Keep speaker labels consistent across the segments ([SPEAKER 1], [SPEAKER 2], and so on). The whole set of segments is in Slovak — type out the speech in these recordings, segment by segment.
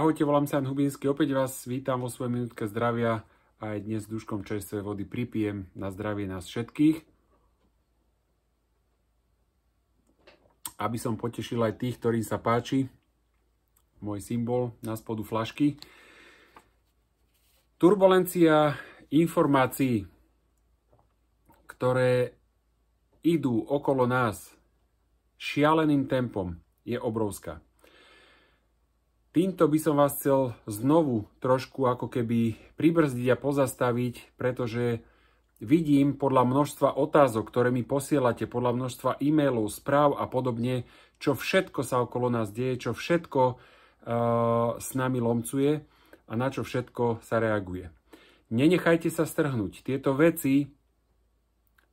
[SPEAKER 1] Ahojte, volám sa Jan Hubinsky, opäť vás vítam vo svojej minútke zdravia a aj dnes s duškom čerstvej vody pripijem na zdravie nás všetkých. Aby som potešil aj tých, ktorým sa páči môj symbol na spodu flašky. Turbulencia informácií, ktoré idú okolo nás šialeným tempom, je obrovská. Týmto by som vás chcel znovu trošku ako keby pribrzdiť a pozastaviť, pretože vidím podľa množstva otázok, ktoré mi posielate, podľa množstva e-mailov, správ a podobne, čo všetko sa okolo nás deje, čo všetko uh, s nami lomcuje a na čo všetko sa reaguje. Nenechajte sa strhnúť. Tieto veci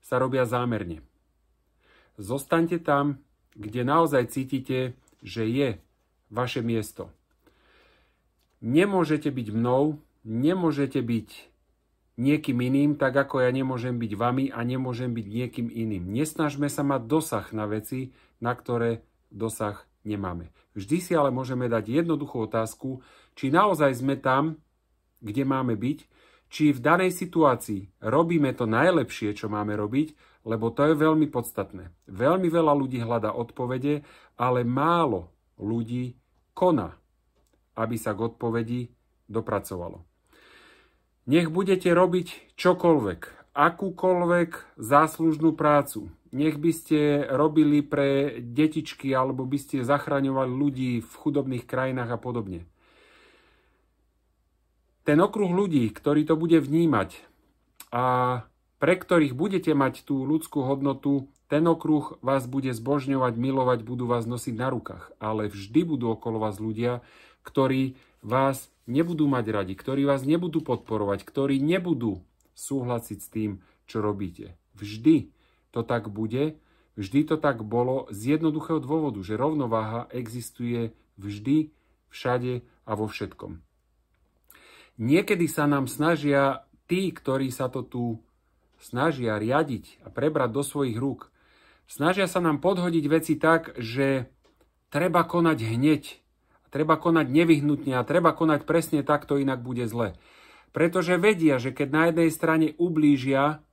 [SPEAKER 1] sa robia zámerne. Zostaňte tam, kde naozaj cítite, že je vaše miesto nemôžete byť mnou, nemôžete byť niekým iným, tak ako ja nemôžem byť vami a nemôžem byť niekým iným. Nesnažme sa mať dosah na veci, na ktoré dosah nemáme. Vždy si ale môžeme dať jednoduchú otázku, či naozaj sme tam, kde máme byť, či v danej situácii robíme to najlepšie, čo máme robiť, lebo to je veľmi podstatné. Veľmi veľa ľudí hľada odpovede, ale málo ľudí koná aby sa k odpovedi dopracovalo. Nech budete robiť čokoľvek, akúkoľvek záslužnú prácu. Nech by ste robili pre detičky alebo by ste zachraňovali ľudí v chudobných krajinách a podobne. Ten okruh ľudí, ktorý to bude vnímať a pre ktorých budete mať tú ľudskú hodnotu, ten okruh vás bude zbožňovať, milovať, budú vás nosiť na rukách. Ale vždy budú okolo vás ľudia, ktorí vás nebudú mať radi, ktorí vás nebudú podporovať, ktorí nebudú súhlasiť s tým, čo robíte. Vždy to tak bude, vždy to tak bolo z jednoduchého dôvodu, že rovnováha existuje vždy, všade a vo všetkom. Niekedy sa nám snažia tí, ktorí sa to tu snažia riadiť a prebrať do svojich rúk, snažia sa nám podhodiť veci tak, že treba konať hneď, Treba konať nevyhnutne a treba konať presne takto, inak bude zle. Pretože vedia, že keď na jednej strane ublížia,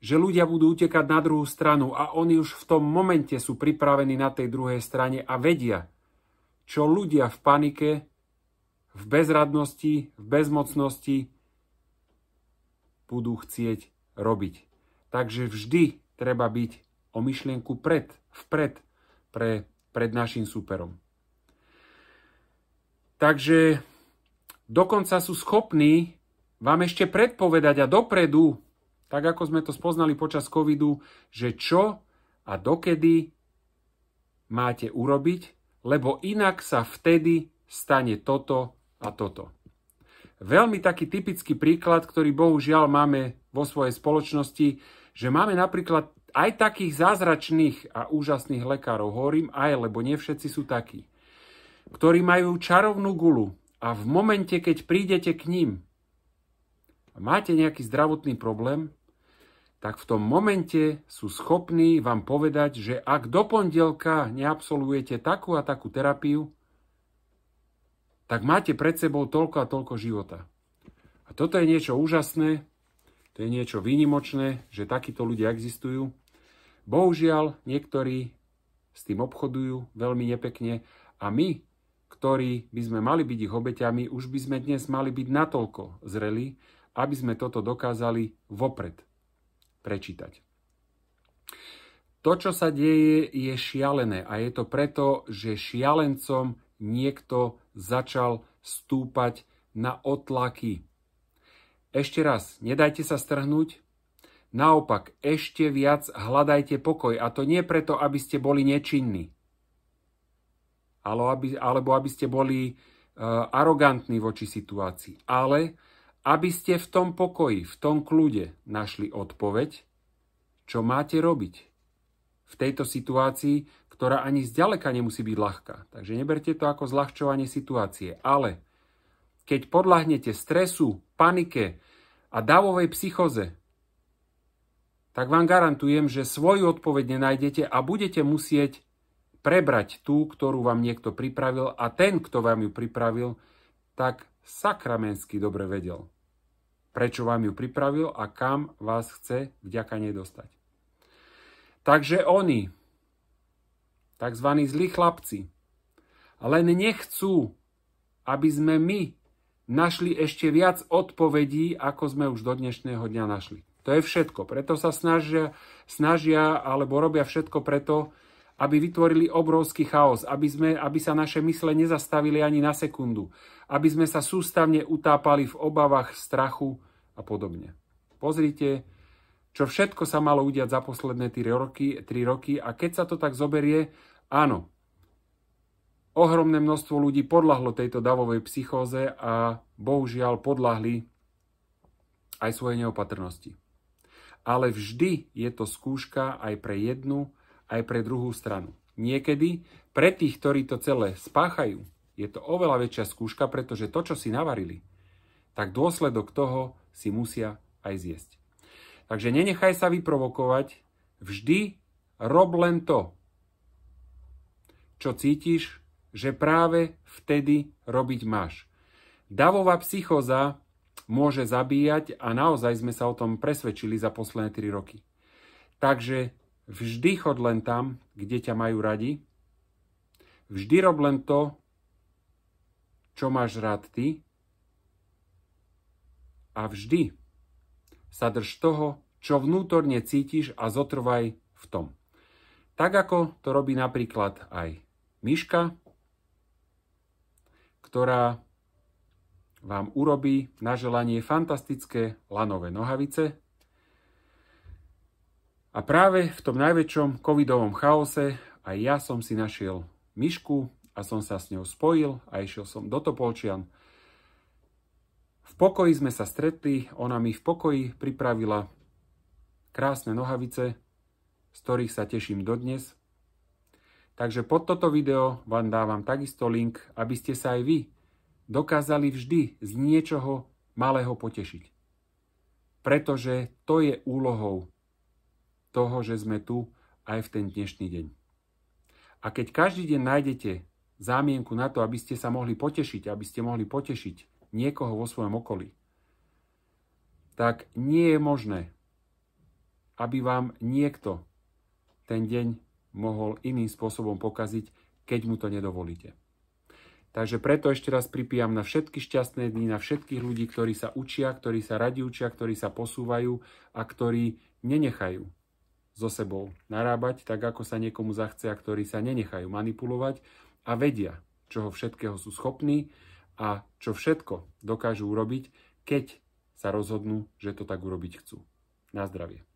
[SPEAKER 1] že ľudia budú utekať na druhú stranu a oni už v tom momente sú pripravení na tej druhej strane a vedia, čo ľudia v panike, v bezradnosti, v bezmocnosti budú chcieť robiť. Takže vždy treba byť o myšlienku pred, vpred pre, pred našim superom. Takže dokonca sú schopní vám ešte predpovedať a dopredu, tak ako sme to spoznali počas covidu, že čo a dokedy máte urobiť, lebo inak sa vtedy stane toto a toto. Veľmi taký typický príklad, ktorý bohužiaľ máme vo svojej spoločnosti, že máme napríklad aj takých zázračných a úžasných lekárov, hovorím aj, lebo nie všetci sú takí ktorí majú čarovnú gulu a v momente, keď prídete k ním a máte nejaký zdravotný problém, tak v tom momente sú schopní vám povedať, že ak do pondelka neabsolvujete takú a takú terapiu, tak máte pred sebou toľko a toľko života. A toto je niečo úžasné, to je niečo výnimočné, že takíto ľudia existujú. Bohužiaľ, niektorí s tým obchodujú veľmi nepekne a my ktorí by sme mali byť ich obeťami, už by sme dnes mali byť natoľko zreli, aby sme toto dokázali vopred prečítať. To, čo sa deje, je šialené a je to preto, že šialencom niekto začal stúpať na otlaky. Ešte raz, nedajte sa strhnúť, naopak ešte viac hľadajte pokoj a to nie preto, aby ste boli nečinní, alebo aby ste boli e, arogantní voči situácii, ale aby ste v tom pokoji, v tom kľude našli odpoveď, čo máte robiť v tejto situácii, ktorá ani zďaleka nemusí byť ľahká. Takže neberte to ako zľahčovanie situácie. Ale keď podľahnete stresu, panike a davovej psychoze, tak vám garantujem, že svoju odpoveď nenájdete a budete musieť prebrať tú, ktorú vám niekto pripravil a ten, kto vám ju pripravil, tak sakramensky dobre vedel, prečo vám ju pripravil a kam vás chce vďaka nej dostať. Takže oni, tzv. zlí chlapci, len nechcú, aby sme my našli ešte viac odpovedí, ako sme už do dnešného dňa našli. To je všetko. Preto sa snažia, snažia alebo robia všetko preto, aby vytvorili obrovský chaos, aby, sme, aby sa naše mysle nezastavili ani na sekundu, aby sme sa sústavne utápali v obavách, strachu a podobne. Pozrite, čo všetko sa malo udiať za posledné 3 roky, 3 roky a keď sa to tak zoberie, áno, ohromné množstvo ľudí podľahlo tejto davovej psychóze a bohužiaľ podľahli aj svoje neopatrnosti. Ale vždy je to skúška aj pre jednu aj pre druhú stranu. Niekedy pre tých, ktorí to celé spáchajú, je to oveľa väčšia skúška, pretože to, čo si navarili, tak dôsledok toho si musia aj zjesť. Takže nenechaj sa vyprovokovať, vždy rob len to, čo cítiš, že práve vtedy robiť máš. Davová psychoza môže zabíjať a naozaj sme sa o tom presvedčili za posledné 3 roky. Takže Vždy chod len tam, kde ťa majú radi. Vždy rob len to, čo máš rád ty. A vždy sa drž toho, čo vnútorne cítiš a zotrvaj v tom. Tak ako to robí napríklad aj myška, ktorá vám urobí na želanie fantastické lanové nohavice, a práve v tom najväčšom covidovom chaose aj ja som si našiel myšku a som sa s ňou spojil a išiel som do Topolčian. V pokoji sme sa stretli, ona mi v pokoji pripravila krásne nohavice, z ktorých sa teším dodnes. Takže pod toto video vám dávam takisto link, aby ste sa aj vy dokázali vždy z niečoho malého potešiť. Pretože to je úlohou toho, že sme tu aj v ten dnešný deň. A keď každý deň nájdete zámienku na to, aby ste sa mohli potešiť, aby ste mohli potešiť niekoho vo svojom okolí, tak nie je možné, aby vám niekto ten deň mohol iným spôsobom pokaziť, keď mu to nedovolíte. Takže preto ešte raz pripijam na všetky šťastné dny, na všetkých ľudí, ktorí sa učia, ktorí sa radi učia, ktorí sa posúvajú a ktorí nenechajú so sebou narábať tak, ako sa niekomu zachce a ktorí sa nenechajú manipulovať a vedia, čoho všetkého sú schopní a čo všetko dokážu urobiť, keď sa rozhodnú, že to tak urobiť chcú. Na zdravie.